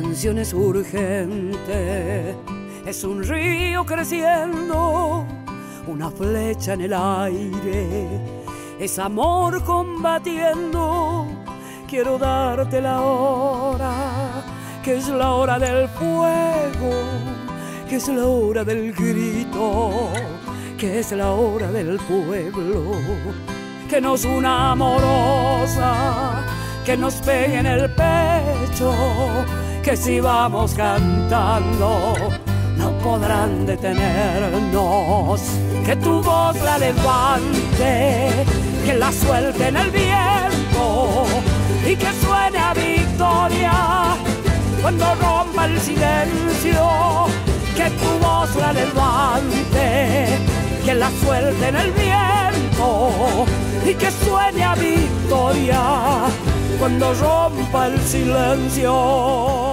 canción es urgente, es un río creciendo, una flecha en el aire, es amor combatiendo. Quiero darte la hora, que es la hora del fuego, que es la hora del grito, que es la hora del pueblo, que nos una amorosa, que nos pegue en el pecho que si vamos cantando no podrán detenernos. Que tu voz la levante, que la suelte en el viento y que suene a victoria cuando rompa el silencio. Que tu voz la levante, que la suelte en el viento y que suene a victoria cuando rompa el silencio.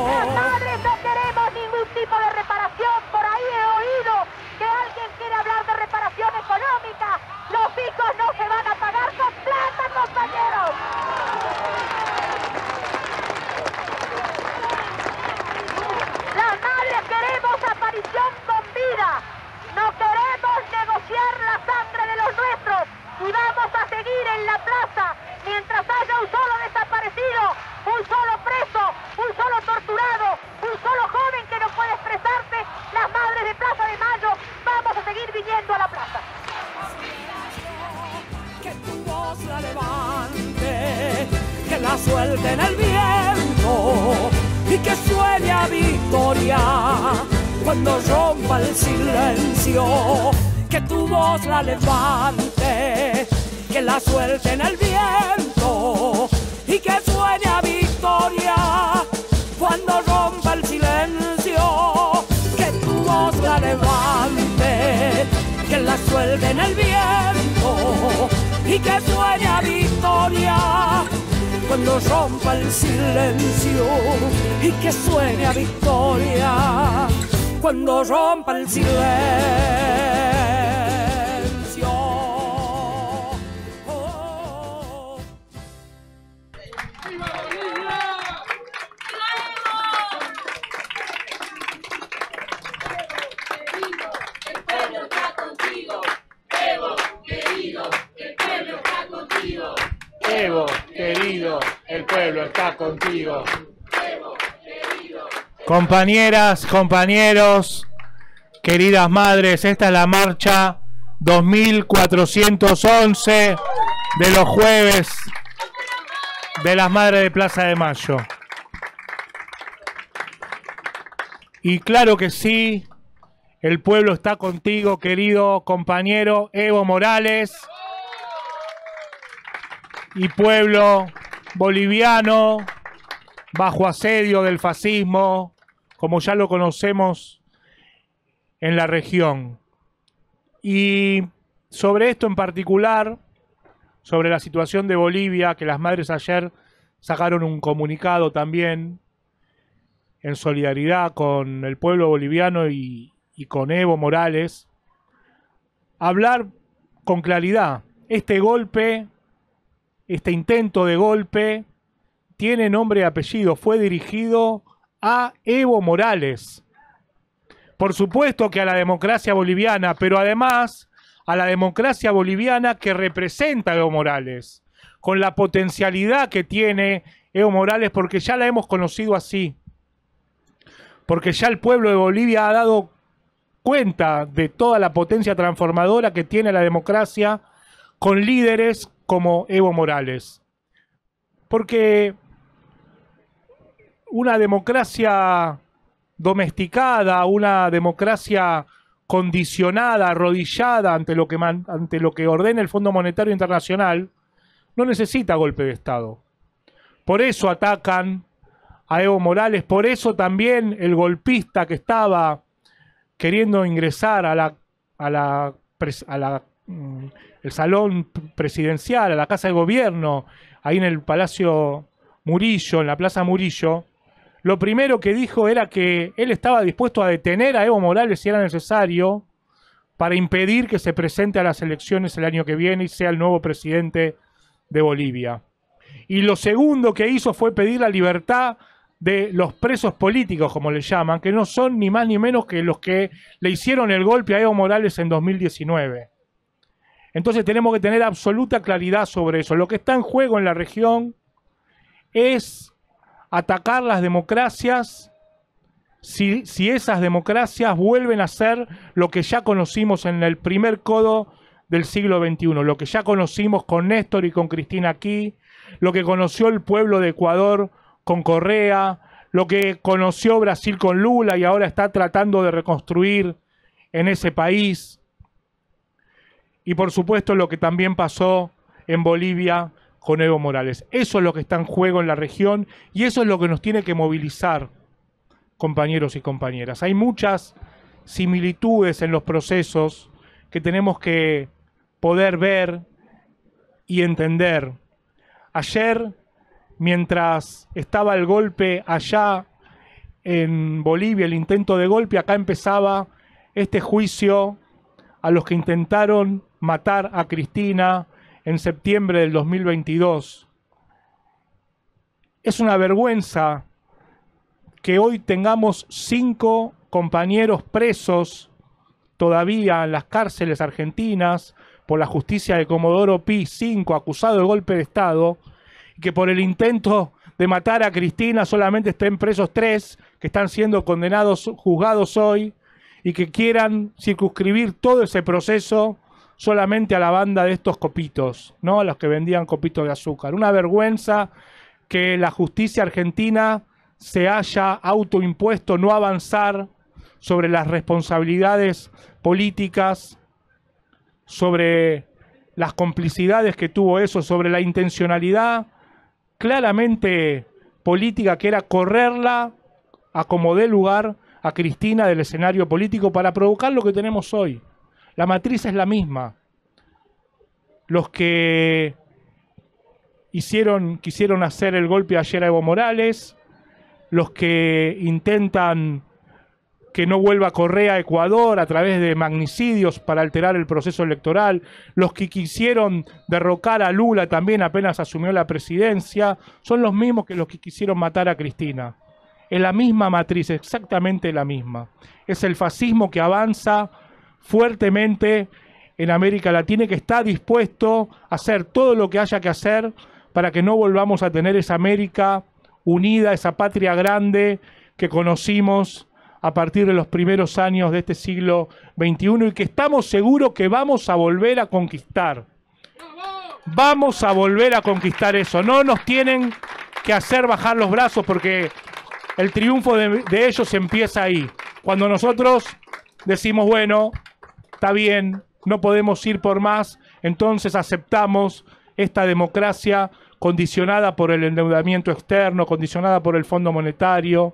levante, que la suelve en el viento y que sueña victoria cuando rompa el silencio y que sueña victoria cuando rompa el silencio. Compañeras, compañeros, queridas madres, esta es la marcha 2411 de los jueves de las madres de Plaza de Mayo. Y claro que sí, el pueblo está contigo, querido compañero Evo Morales y pueblo boliviano bajo asedio del fascismo, como ya lo conocemos en la región. Y sobre esto en particular, sobre la situación de Bolivia, que las madres ayer sacaron un comunicado también en solidaridad con el pueblo boliviano y, con Evo Morales, hablar con claridad. Este golpe, este intento de golpe, tiene nombre y apellido, fue dirigido a Evo Morales. Por supuesto que a la democracia boliviana, pero además a la democracia boliviana que representa a Evo Morales, con la potencialidad que tiene Evo Morales, porque ya la hemos conocido así, porque ya el pueblo de Bolivia ha dado cuenta de toda la potencia transformadora que tiene la democracia con líderes como Evo Morales. Porque una democracia domesticada, una democracia condicionada, arrodillada ante lo que, ante lo que ordena el Fondo Monetario Internacional, no necesita golpe de Estado. Por eso atacan a Evo Morales, por eso también el golpista que estaba queriendo ingresar a la, a la, a la mm, el salón presidencial, a la casa de gobierno, ahí en el Palacio Murillo, en la Plaza Murillo, lo primero que dijo era que él estaba dispuesto a detener a Evo Morales si era necesario para impedir que se presente a las elecciones el año que viene y sea el nuevo presidente de Bolivia. Y lo segundo que hizo fue pedir la libertad de los presos políticos, como le llaman, que no son ni más ni menos que los que le hicieron el golpe a Evo Morales en 2019. Entonces tenemos que tener absoluta claridad sobre eso. Lo que está en juego en la región es atacar las democracias si, esas democracias vuelven a ser lo que ya conocimos en el primer codo del siglo XXI, lo que ya conocimos con Néstor y con Cristina aquí, lo que conoció el pueblo de Ecuador con Correa, lo que conoció Brasil con Lula y ahora está tratando de reconstruir en ese país, y por supuesto lo que también pasó en Bolivia con Evo Morales. Eso es lo que está en juego en la región y eso es lo que nos tiene que movilizar, compañeros y compañeras. Hay muchas similitudes en los procesos que tenemos que poder ver y entender. Ayer, mientras estaba el golpe allá en Bolivia, el intento de golpe, acá empezaba este juicio a los que intentaron matar a Cristina, en septiembre del 2022. Es una vergüenza que hoy tengamos cinco compañeros presos todavía en las cárceles argentinas por la justicia de Comodoro Pi cinco acusados de golpe de Estado y que por el intento de matar a Cristina solamente estén presos tres que están siendo condenados, juzgados hoy y que quieran circunscribir todo ese proceso solamente a la banda de estos copitos, ¿no? A los que vendían copitos de azúcar. Una vergüenza que la justicia argentina se haya autoimpuesto no avanzar sobre las responsabilidades políticas, sobre las complicidades que tuvo eso, sobre la intencionalidad claramente política que era correrla a como dé lugar a Cristina del escenario político para provocar lo que tenemos hoy. La matriz es la misma. Los que hicieron, quisieron hacer el golpe ayer a Evo Morales, los que intentan que no vuelva Correa a Ecuador a través de magnicidios para alterar el proceso electoral, los que quisieron derrocar a Lula también apenas asumió la presidencia, son los mismos que los que quisieron matar a Cristina. Es la misma matriz, exactamente la misma. Es el fascismo que avanza fuertemente en América Latina y que está dispuesto a hacer todo lo que haya que hacer para que no volvamos a tener esa América unida, esa patria grande que conocimos a partir de los primeros años de este siglo XXI y que estamos seguros que vamos a volver a conquistar. Vamos a volver a conquistar eso. No nos tienen que hacer bajar los brazos porque el triunfo de, de ellos empieza ahí. Cuando nosotros decimos, bueno, está bien, no podemos ir por más, entonces aceptamos esta democracia condicionada por el endeudamiento externo, condicionada por el Fondo Monetario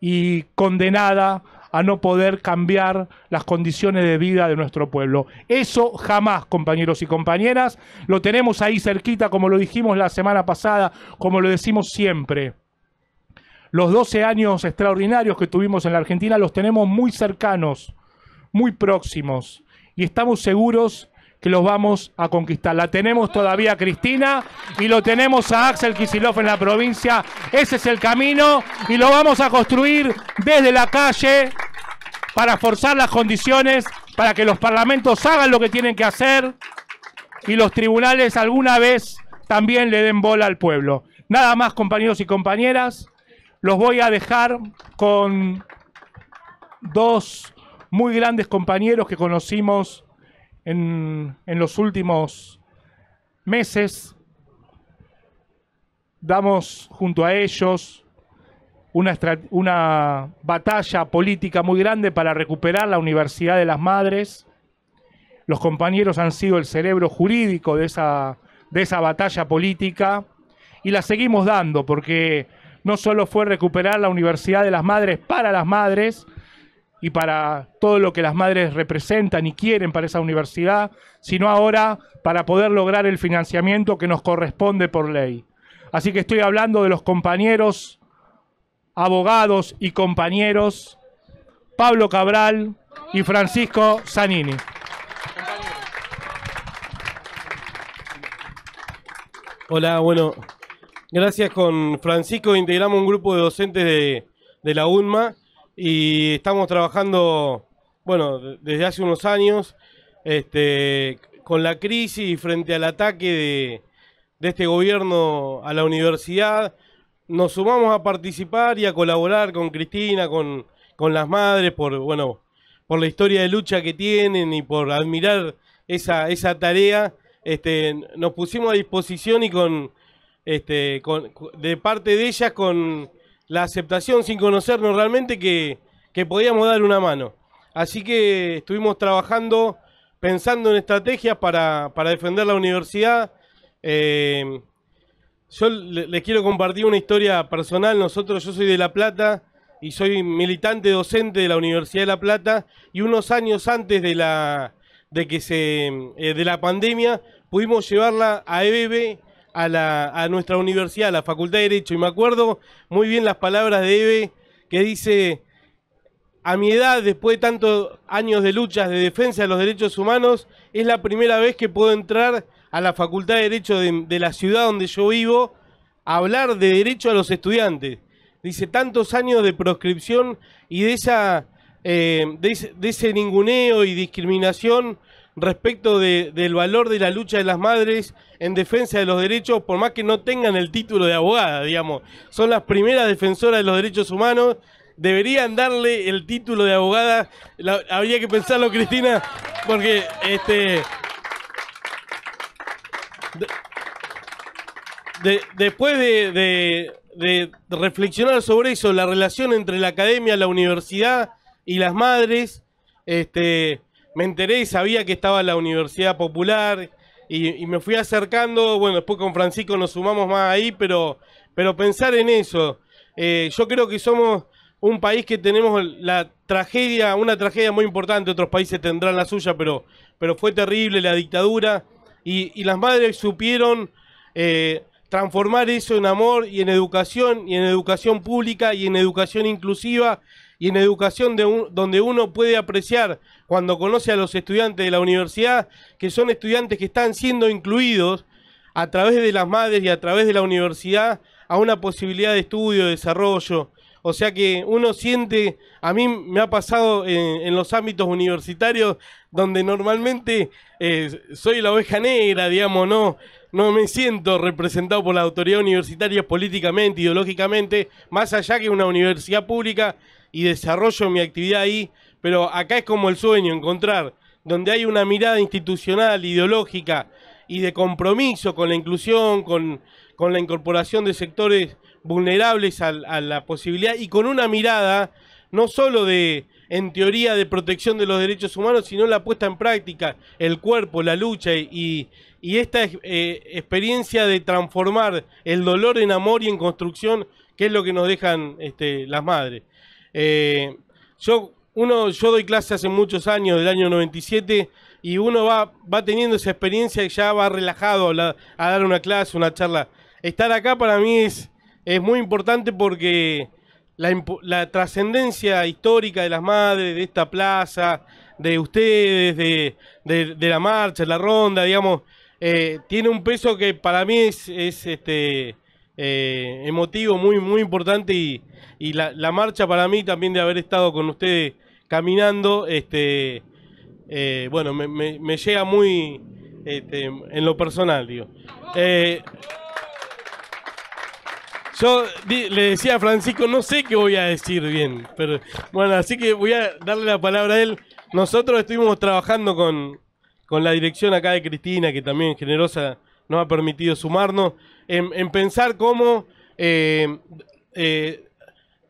y condenada a no poder cambiar las condiciones de vida de nuestro pueblo. Eso jamás, compañeros y compañeras, lo tenemos ahí cerquita, como lo dijimos la semana pasada, como lo decimos siempre. Los 12 años extraordinarios que tuvimos en la Argentina los tenemos muy cercanos muy próximos y estamos seguros que los vamos a conquistar. La tenemos todavía Cristina y lo tenemos a Axel Kisilov en la provincia. Ese es el camino y lo vamos a construir desde la calle para forzar las condiciones, para que los parlamentos hagan lo que tienen que hacer y los tribunales alguna vez también le den bola al pueblo. Nada más, compañeros y compañeras. Los voy a dejar con dos muy grandes compañeros que conocimos en, los últimos meses. Damos junto a ellos una, batalla política muy grande para recuperar la Universidad de las Madres. Los compañeros han sido el cerebro jurídico de esa, de esa batalla política y la seguimos dando porque no solo fue recuperar la Universidad de las Madres para las Madres, y para todo lo que las madres representan y quieren para esa universidad, sino ahora para poder lograr el financiamiento que nos corresponde por ley. Así que estoy hablando de los compañeros, abogados y compañeros, Pablo Cabral y Francisco Zanini. Hola, bueno, gracias con Francisco integramos un grupo de docentes de, de la UNMA y estamos trabajando, bueno, desde hace unos años, este, con la crisis y frente al ataque de, este gobierno a la universidad, nos sumamos a participar y a colaborar con Cristina, con, con las madres, por, bueno, por la historia de lucha que tienen y por admirar esa, tarea. Este, nos pusimos a disposición y con, este, de parte de ellas con la aceptación sin conocernos realmente que, podíamos dar una mano. Así que estuvimos trabajando, pensando en estrategias para, para defender la universidad. Eh, yo les quiero compartir una historia personal. Nosotros, yo soy de La Plata y soy militante docente de la Universidad de La Plata. Y unos años antes de la, de que se, eh, de la pandemia, pudimos llevarla a EBB a, la, a nuestra universidad, a la Facultad de Derecho, y me acuerdo muy bien las palabras de Eve, que dice, a mi edad, después de tantos años de luchas de defensa de los derechos humanos, es la primera vez que puedo entrar a la Facultad de Derecho de, la ciudad donde yo vivo a hablar de derecho a los estudiantes. Dice, tantos años de proscripción y de esa... Eh, de, ese ninguneo y discriminación respecto del valor de la lucha de las madres en defensa de los derechos, por más que no tengan el título de abogada, digamos. Son las primeras defensoras de los derechos humanos. Deberían darle el título de abogada. habría que pensarlo, Cristina, porque este. después de, de, reflexionar sobre eso, la relación entre la academia, la universidad y las madres, este, me enteré y sabía que estaba la Universidad Popular y, me fui acercando, bueno, después con Francisco nos sumamos más ahí, pero, pero pensar en eso, eh, yo creo que somos un país que tenemos la tragedia, una tragedia muy importante, otros países tendrán la suya, pero, pero fue terrible la dictadura y, las madres supieron eh, transformar eso en amor y en educación y en educación pública y en educación inclusiva y en educación de donde uno puede apreciar cuando conoce a los estudiantes de la universidad que son estudiantes que están siendo incluidos a través de las madres y a través de la universidad a una posibilidad de estudio, desarrollo, o sea que uno siente, a mí me ha pasado en, los ámbitos universitarios donde normalmente eh, soy la oveja negra, digamos, no, no me siento representado por la autoridad universitaria políticamente, ideológicamente, más allá que una universidad pública y desarrollo mi actividad ahí, pero acá es como el sueño, encontrar donde hay una mirada institucional, ideológica y de compromiso con la inclusión, con, con la incorporación de sectores vulnerables a, la posibilidad y con una mirada no solo de, en teoría, de protección de los derechos humanos, sino la puesta en práctica, el cuerpo, la lucha y, esta eh, experiencia de transformar el dolor en amor y en construcción, que es lo que nos dejan este, las madres. Eh, yo, uno, yo doy clases hace muchos años, del año 97, y uno va, va teniendo esa experiencia y ya va relajado a dar una clase, una charla. Estar acá para mí es es muy importante porque la, trascendencia histórica de las madres, de esta plaza, de ustedes, de, la marcha, la ronda, digamos, eh, tiene un peso que para mí es, este eh, emotivo, muy, muy importante y, la, marcha para mí también de haber estado con ustedes caminando, este, eh, bueno, me, llega muy este, en lo personal, digo. Yo le decía a Francisco, no sé qué voy a decir bien, pero bueno, así que voy a darle la palabra a él. Nosotros estuvimos trabajando con, con la dirección acá de Cristina, que también generosa nos ha permitido sumarnos, en, pensar cómo eh, eh,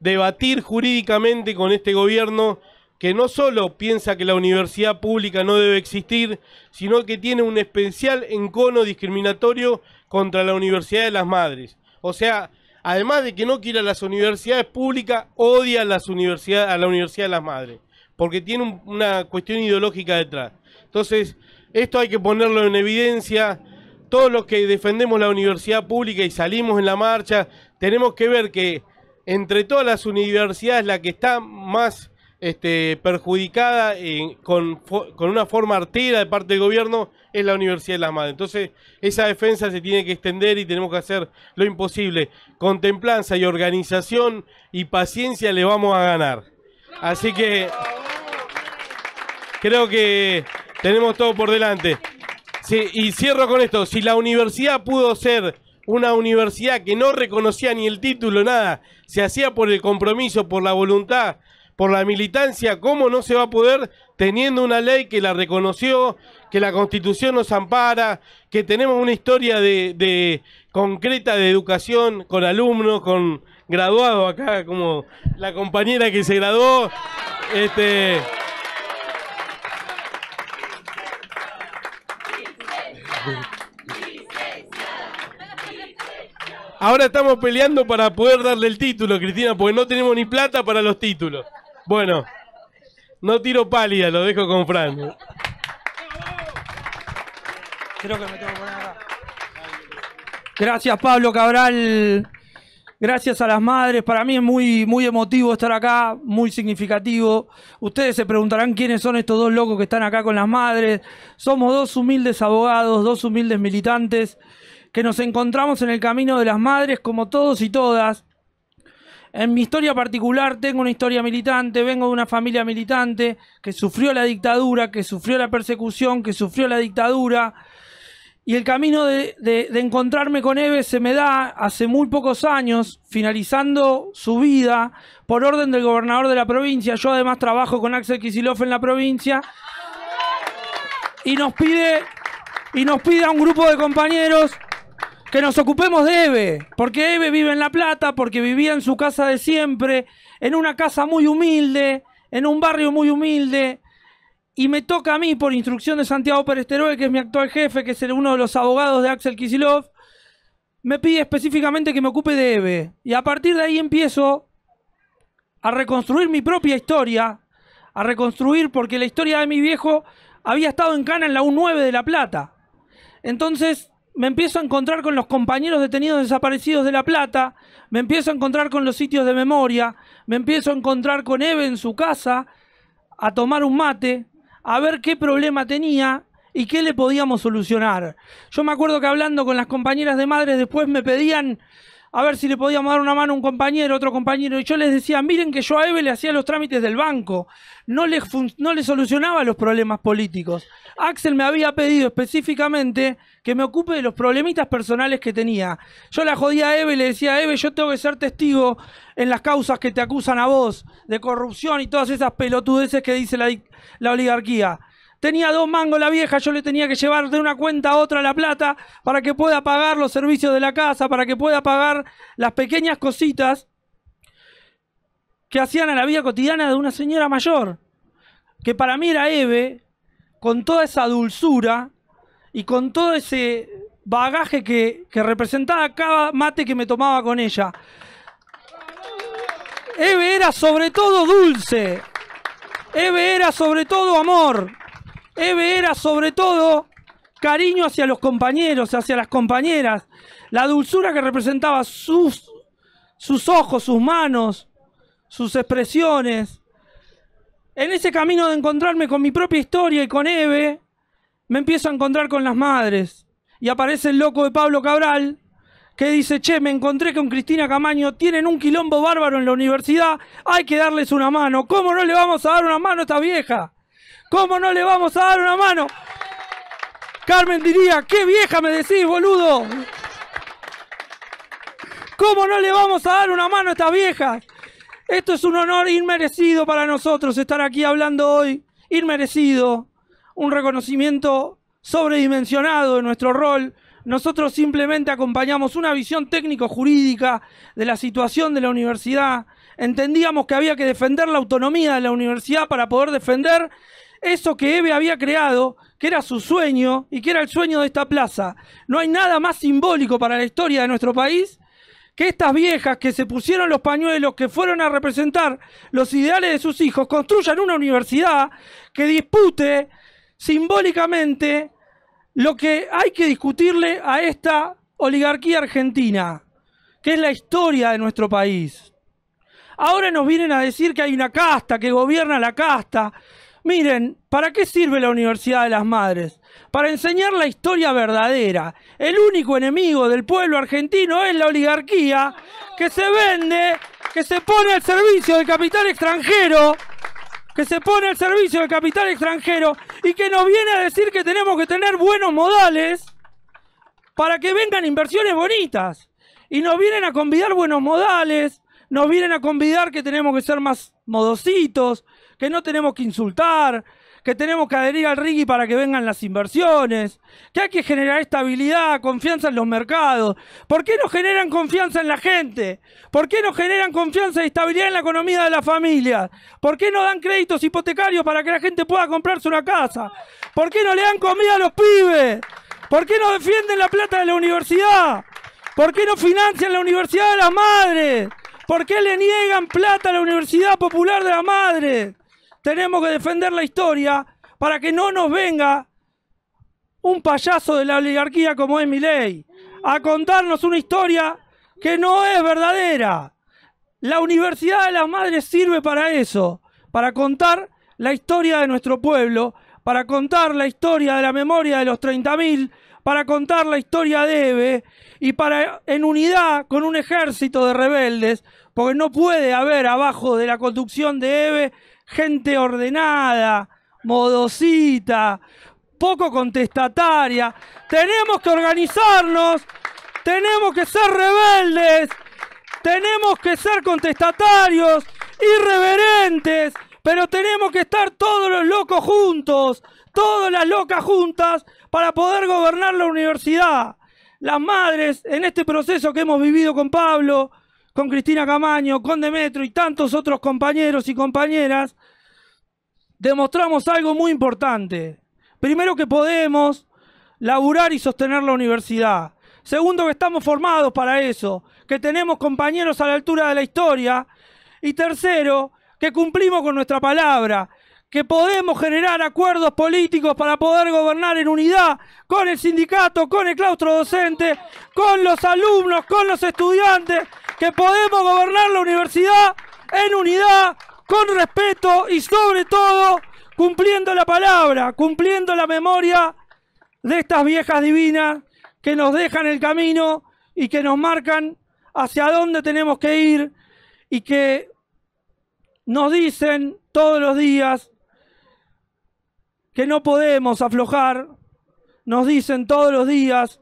debatir jurídicamente con este gobierno que no solo piensa que la universidad pública no debe existir, sino que tiene un especial encono discriminatorio contra la Universidad de las Madres. O sea, además de que no a las universidades públicas, odia a, las universidades, a la Universidad de las Madres, porque tiene una cuestión ideológica detrás. Entonces, esto hay que ponerlo en evidencia. Todos los que defendemos la universidad pública y salimos en la marcha, tenemos que ver que entre todas las universidades la que está más este, perjudicada con, una forma artera de parte del gobierno es la Universidad de las Madre. Entonces, esa defensa se tiene que extender y tenemos que hacer lo imposible. Con templanza y organización y paciencia le vamos a ganar. Así que creo que tenemos todo por delante. y cierro con esto. Si la universidad pudo ser una universidad que no reconocía ni el título, nada, se hacía por el compromiso, por la voluntad por la militancia, ¿cómo no se va a poder teniendo una ley que la reconoció, que la constitución nos ampara, que tenemos una historia de, concreta de educación con alumnos, con graduados acá, como la compañera que se graduó? Este, Ahora estamos peleando para poder darle el título, Cristina, porque no tenemos ni plata para los títulos. Bueno, no tiro pálida, lo dejo con Fran. Creo que me tengo que poner Gracias, Pablo Cabral. Gracias a las madres. Para mí es muy, muy emotivo estar acá, muy significativo. Ustedes se preguntarán quiénes son estos dos locos que están acá con las madres. Somos dos humildes abogados, dos humildes militantes que nos encontramos en el camino de las madres como todos y todas en mi historia particular tengo una historia militante, vengo de una familia militante que sufrió la dictadura, que sufrió la persecución, que sufrió la dictadura. Y el camino de, encontrarme con Eve se me da hace muy pocos años, finalizando su vida por orden del gobernador de la provincia. Yo además trabajo con Axel Kicillof en la provincia. Y nos pide, y nos pide a un grupo de compañeros que nos ocupemos de Eve, porque Eve vive en La Plata, porque vivía en su casa de siempre, en una casa muy humilde, en un barrio muy humilde, y me toca a mí, por instrucción de Santiago Pérez que es mi actual jefe, que es uno de los abogados de Axel Kisilov, me pide específicamente que me ocupe de Eve, y a partir de ahí empiezo a reconstruir mi propia historia, a reconstruir, porque la historia de mi viejo había estado en Cana en la U9 de La Plata. Entonces, me empiezo a encontrar con los compañeros detenidos desaparecidos de La Plata, me empiezo a encontrar con los sitios de memoria, me empiezo a encontrar con Eve en su casa, a tomar un mate, a ver qué problema tenía y qué le podíamos solucionar. Yo me acuerdo que hablando con las compañeras de madres después me pedían a ver si le podíamos dar una mano a un compañero, otro compañero, y yo les decía, miren que yo a Eve le hacía los trámites del banco, no le, no le solucionaba los problemas políticos. Axel me había pedido específicamente que me ocupe de los problemitas personales que tenía. Yo la jodía a Eve y le decía, Eve, yo tengo que ser testigo en las causas que te acusan a vos, de corrupción y todas esas pelotudeces que dice la, la oligarquía. Tenía dos mangos la vieja, yo le tenía que llevar de una cuenta a otra la plata para que pueda pagar los servicios de la casa, para que pueda pagar las pequeñas cositas que hacían a la vida cotidiana de una señora mayor. Que para mí era Eve, con toda esa dulzura, y con todo ese bagaje que, representaba cada mate que me tomaba con ella. Eve era sobre todo dulce. Eve era sobre todo amor. Eve era sobre todo cariño hacia los compañeros, hacia las compañeras. La dulzura que representaba sus, sus ojos, sus manos, sus expresiones. En ese camino de encontrarme con mi propia historia y con Eve, me empiezo a encontrar con las madres. Y aparece el loco de Pablo Cabral, que dice, che, me encontré con Cristina Camaño, tienen un quilombo bárbaro en la universidad, hay que darles una mano. ¿Cómo no le vamos a dar una mano a esta vieja? ¿Cómo no le vamos a dar una mano? Carmen diría, ¿qué vieja me decís, boludo? ¿Cómo no le vamos a dar una mano a esta vieja? Esto es un honor inmerecido para nosotros estar aquí hablando hoy. Inmerecido un reconocimiento sobredimensionado de nuestro rol. Nosotros simplemente acompañamos una visión técnico-jurídica de la situación de la universidad. Entendíamos que había que defender la autonomía de la universidad para poder defender eso que Eve había creado, que era su sueño y que era el sueño de esta plaza. No hay nada más simbólico para la historia de nuestro país que estas viejas que se pusieron los pañuelos, que fueron a representar los ideales de sus hijos, construyan una universidad que dispute simbólicamente lo que hay que discutirle a esta oligarquía argentina, que es la historia de nuestro país. Ahora nos vienen a decir que hay una casta, que gobierna la casta. Miren, ¿para qué sirve la Universidad de las Madres? Para enseñar la historia verdadera. El único enemigo del pueblo argentino es la oligarquía que se vende, que se pone al servicio del capital extranjero que se pone al servicio del capital extranjero y que nos viene a decir que tenemos que tener buenos modales para que vengan inversiones bonitas. Y nos vienen a convidar buenos modales, nos vienen a convidar que tenemos que ser más modositos, que no tenemos que insultar, que tenemos que adherir al RIGI para que vengan las inversiones, que hay que generar estabilidad, confianza en los mercados. ¿Por qué no generan confianza en la gente? ¿Por qué no generan confianza y estabilidad en la economía de la familia? ¿Por qué no dan créditos hipotecarios para que la gente pueda comprarse una casa? ¿Por qué no le dan comida a los pibes? ¿Por qué no defienden la plata de la universidad? ¿Por qué no financian la Universidad de las Madres? ¿Por qué le niegan plata a la Universidad Popular de la madre? tenemos que defender la historia para que no nos venga un payaso de la oligarquía como es ley a contarnos una historia que no es verdadera. La Universidad de las Madres sirve para eso, para contar la historia de nuestro pueblo, para contar la historia de la memoria de los 30.000, para contar la historia de Eve y para en unidad con un ejército de rebeldes, porque no puede haber abajo de la conducción de Eve gente ordenada, modosita, poco contestataria. Tenemos que organizarnos, tenemos que ser rebeldes, tenemos que ser contestatarios, irreverentes, pero tenemos que estar todos los locos juntos, todas las locas juntas para poder gobernar la universidad. Las madres en este proceso que hemos vivido con Pablo, con Cristina Camaño, con Demetro y tantos otros compañeros y compañeras, demostramos algo muy importante. Primero que podemos laburar y sostener la universidad. Segundo que estamos formados para eso, que tenemos compañeros a la altura de la historia. Y tercero, que cumplimos con nuestra palabra, que podemos generar acuerdos políticos para poder gobernar en unidad con el sindicato, con el claustro docente, con los alumnos, con los estudiantes que podemos gobernar la universidad en unidad, con respeto y sobre todo cumpliendo la palabra, cumpliendo la memoria de estas viejas divinas que nos dejan el camino y que nos marcan hacia dónde tenemos que ir y que nos dicen todos los días que no podemos aflojar, nos dicen todos los días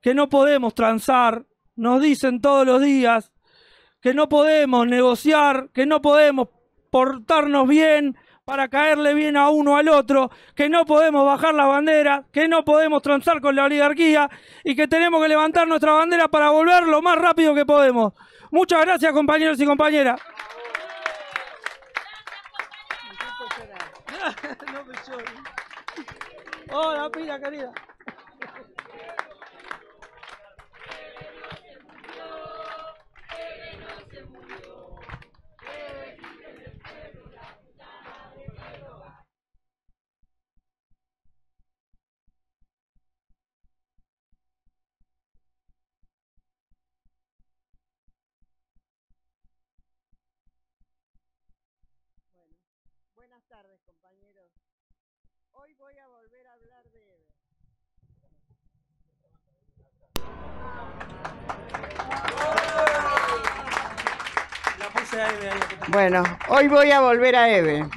que no podemos transar, nos dicen todos los días que no podemos negociar, que no podemos portarnos bien para caerle bien a uno al otro, que no podemos bajar la bandera, que no podemos tranzar con la oligarquía y que tenemos que levantar nuestra bandera para volver lo más rápido que podemos. Muchas gracias compañeros y compañeras. Hola, querida. tardes, compañeros. Hoy voy a volver a hablar de Eve. Bueno, hoy voy a volver a Eve.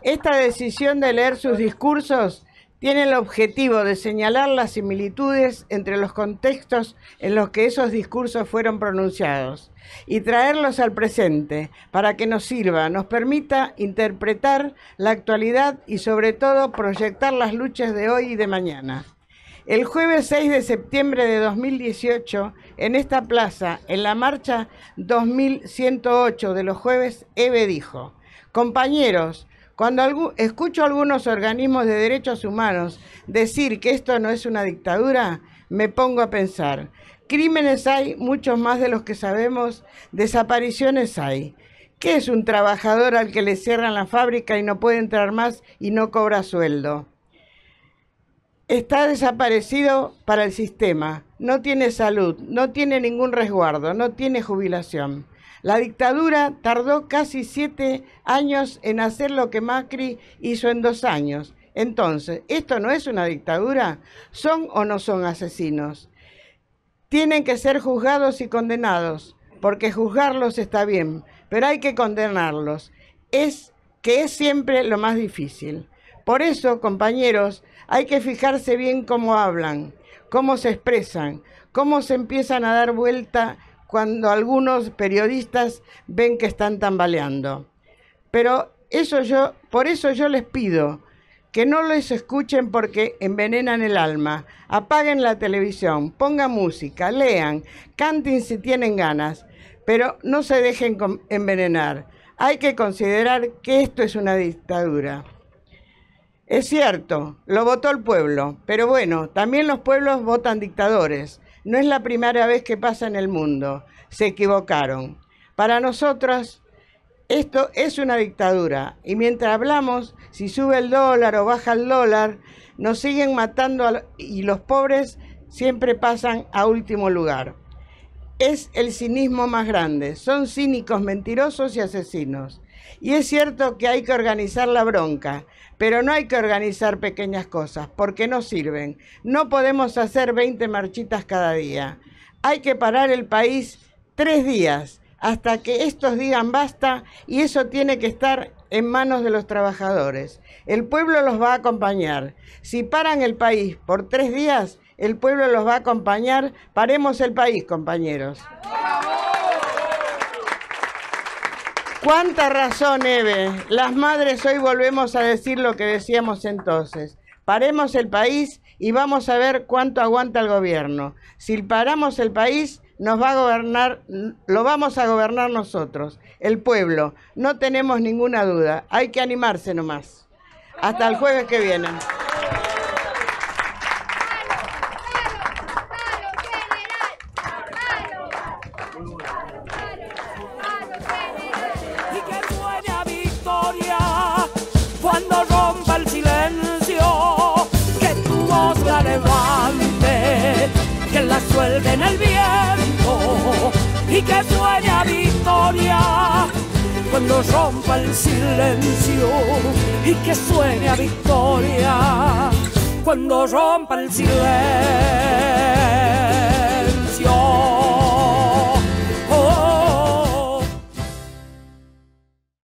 Esta decisión de leer sus discursos tiene el objetivo de señalar las similitudes entre los contextos en los que esos discursos fueron pronunciados y traerlos al presente para que nos sirva, nos permita interpretar la actualidad y sobre todo proyectar las luchas de hoy y de mañana. El jueves 6 de septiembre de 2018, en esta plaza, en la marcha 2108 de los jueves, Eve dijo, Compañeros, cuando escucho a algunos organismos de derechos humanos decir que esto no es una dictadura, me pongo a pensar. Crímenes hay, muchos más de los que sabemos, desapariciones hay. ¿Qué es un trabajador al que le cierran la fábrica y no puede entrar más y no cobra sueldo? Está desaparecido para el sistema, no tiene salud, no tiene ningún resguardo, no tiene jubilación. La dictadura tardó casi siete años en hacer lo que Macri hizo en dos años. Entonces, ¿esto no es una dictadura? ¿Son o no son asesinos? Tienen que ser juzgados y condenados, porque juzgarlos está bien, pero hay que condenarlos. Es que es siempre lo más difícil. Por eso, compañeros, hay que fijarse bien cómo hablan, cómo se expresan, cómo se empiezan a dar vuelta cuando algunos periodistas ven que están tambaleando. Pero eso yo, por eso yo les pido que no les escuchen porque envenenan el alma. Apaguen la televisión, pongan música, lean, canten si tienen ganas, pero no se dejen envenenar. Hay que considerar que esto es una dictadura. Es cierto, lo votó el pueblo, pero bueno, también los pueblos votan dictadores. No es la primera vez que pasa en el mundo. Se equivocaron. Para nosotros esto es una dictadura. Y mientras hablamos, si sube el dólar o baja el dólar, nos siguen matando y los pobres siempre pasan a último lugar. Es el cinismo más grande. Son cínicos, mentirosos y asesinos. Y es cierto que hay que organizar la bronca, pero no hay que organizar pequeñas cosas porque no sirven. No podemos hacer 20 marchitas cada día. Hay que parar el país tres días hasta que estos digan basta y eso tiene que estar en manos de los trabajadores. El pueblo los va a acompañar. Si paran el país por tres días, el pueblo los va a acompañar. Paremos el país, compañeros. Cuánta razón, Eve. Las madres hoy volvemos a decir lo que decíamos entonces. Paremos el país y vamos a ver cuánto aguanta el gobierno. Si paramos el país, nos va a gobernar, lo vamos a gobernar nosotros, el pueblo. No tenemos ninguna duda. Hay que animarse nomás. Hasta el jueves que viene. Que que sueña victoria cuando rompa el silencio y que suene a victoria cuando rompa el silencio.